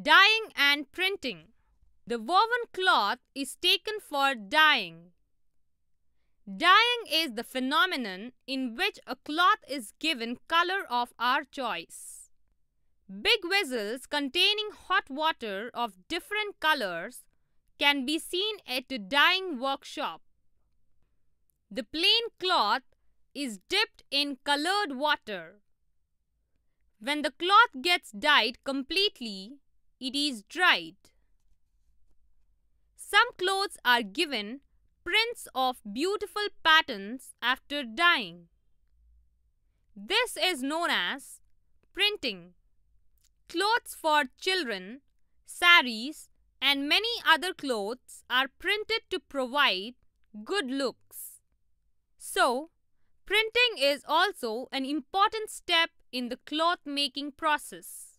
Dyeing and printing. The woven cloth is taken for dyeing. Dyeing is the phenomenon in which a cloth is given color of our choice. Big vessels containing hot water of different colors can be seen at a dyeing workshop. The plain cloth is dipped in colored water. When the cloth gets dyed completely, it is dried. Some clothes are given prints of beautiful patterns after dyeing. This is known as printing. Clothes for children, saris, and many other clothes are printed to provide good looks. So, printing is also an important step in the cloth making process.